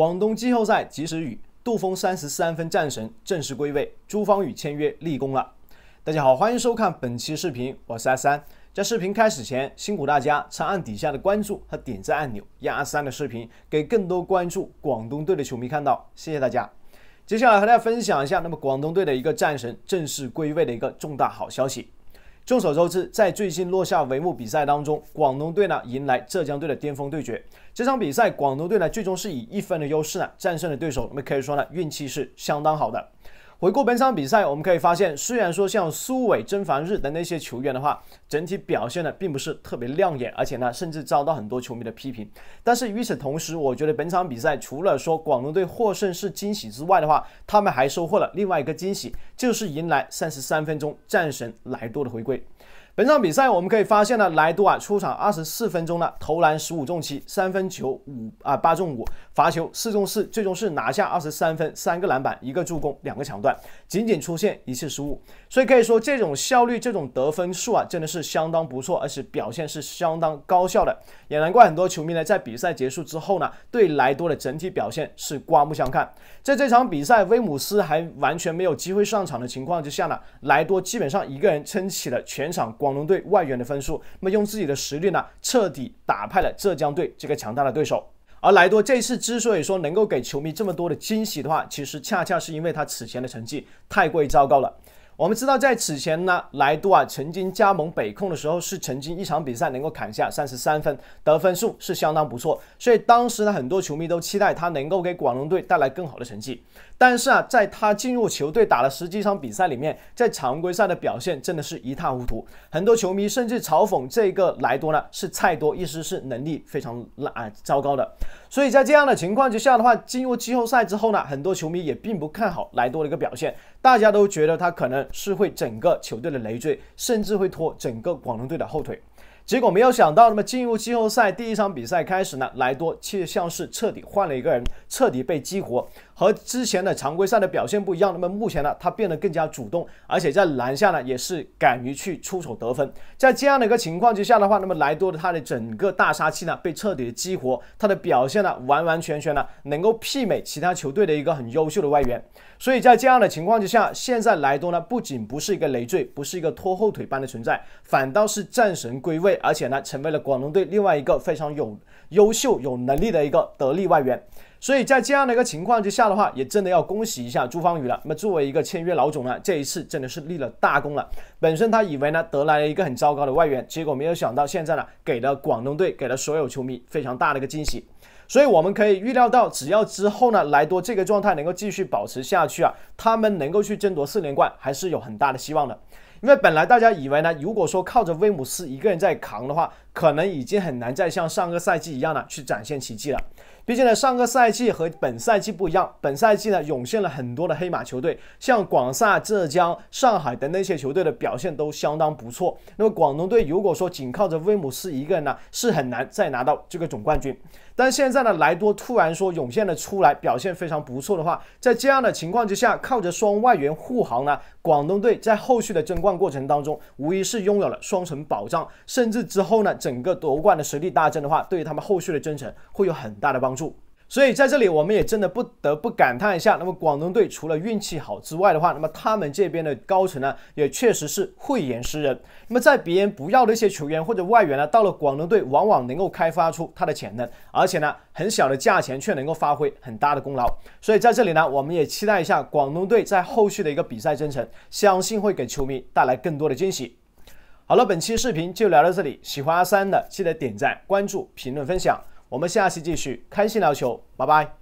广东季后赛及时雨，杜峰三十三分战神正式归位，朱芳雨签约立功了。大家好，欢迎收看本期视频，我是阿三。在视频开始前，辛苦大家长按底下的关注和点赞按钮，让阿三的视频给更多关注广东队的球迷看到。谢谢大家。接下来和大家分享一下，那么广东队的一个战神正式归位的一个重大好消息。众所周知，在最近落下帷幕比赛当中，广东队呢迎来浙江队的巅峰对决。这场比赛，广东队呢最终是以一分的优势呢战胜了对手，我们可以说呢运气是相当好的。回顾本场比赛，我们可以发现，虽然说像苏伟、曾凡日等那些球员的话，整体表现呢并不是特别亮眼，而且呢甚至遭到很多球迷的批评。但是与此同时，我觉得本场比赛除了说广东队获胜是惊喜之外的话，他们还收获了另外一个惊喜，就是迎来三十三分钟战神莱多的回归。本场比赛我们可以发现呢，莱多啊出场二十四分钟呢，投篮十五中七，三分球五啊八中五，罚球四中四，最终是拿下二十三分，三个篮板，一个助攻，两个抢断，仅仅出现一次失误。所以可以说这种效率，这种得分数啊，真的是相当不错，而且表现是相当高效的。也难怪很多球迷呢，在比赛结束之后呢，对莱多的整体表现是刮目相看。在这场比赛威姆斯还完全没有机会上场的情况之下呢，莱多基本上一个人撑起了全场。广东队外援的分数，那么用自己的实力呢，彻底打败了浙江队这个强大的对手。而莱多这次之所以说能够给球迷这么多的惊喜的话，其实恰恰是因为他此前的成绩太过于糟糕了。我们知道，在此前呢，莱多啊曾经加盟北控的时候，是曾经一场比赛能够砍下三十三分，得分数是相当不错。所以当时呢，很多球迷都期待他能够给广东队带来更好的成绩。但是啊，在他进入球队打了十几场比赛里面，在常规赛的表现真的是一塌糊涂，很多球迷甚至嘲讽这个莱多呢是菜多，意思是能力非常啊糟糕的。所以在这样的情况之下的话，进入季后赛之后呢，很多球迷也并不看好莱多的一个表现，大家都觉得他可能是会整个球队的累赘，甚至会拖整个广东队的后腿。结果没有想到，那么进入季后赛第一场比赛开始呢，莱多却像是彻底换了一个人，彻底被激活，和之前的常规赛的表现不一样。那么目前呢，他变得更加主动，而且在篮下呢，也是敢于去出手得分。在这样的一个情况之下的话，那么莱多的他的整个大杀器呢，被彻底的激活，他的表现呢，完完全全呢，能够媲美其他球队的一个很优秀的外援。所以在这样的情况之下，现在莱多呢，不仅不是一个累赘，不是一个拖后腿般的存在，反倒是战神归位。而且呢，成为了广东队另外一个非常有优秀、有能力的一个得力外援。所以在这样的一个情况之下的话，也真的要恭喜一下朱芳雨了。那么作为一个签约老总呢，这一次真的是立了大功了。本身他以为呢得来了一个很糟糕的外援，结果没有想到现在呢给了广东队，给了所有球迷非常大的一个惊喜。所以我们可以预料到，只要之后呢莱多这个状态能够继续保持下去啊，他们能够去争夺四连冠还是有很大的希望的。因为本来大家以为呢，如果说靠着威姆斯一个人在扛的话。可能已经很难再像上个赛季一样呢去展现奇迹了。毕竟呢，上个赛季和本赛季不一样，本赛季呢涌现了很多的黑马球队，像广厦、浙江、上海等那些球队的表现都相当不错。那么广东队如果说仅靠着威姆斯一个人呢，是很难再拿到这个总冠军。但现在呢，莱多突然说涌现了出来，表现非常不错的话，在这样的情况之下，靠着双外援护航呢，广东队在后续的争冠过程当中，无疑是拥有了双层保障，甚至之后呢。整个夺冠的实力大增的话，对于他们后续的征程会有很大的帮助。所以在这里，我们也真的不得不感叹一下。那么广东队除了运气好之外的话，那么他们这边的高层呢，也确实是慧眼识人。那么在别人不要的一些球员或者外援呢，到了广东队往往能够开发出他的潜能，而且呢，很小的价钱却能够发挥很大的功劳。所以在这里呢，我们也期待一下广东队在后续的一个比赛征程，相信会给球迷带来更多的惊喜。好了，本期视频就聊到这里。喜欢阿三的，记得点赞、关注、评论、分享。我们下期继续，开心聊球，拜拜。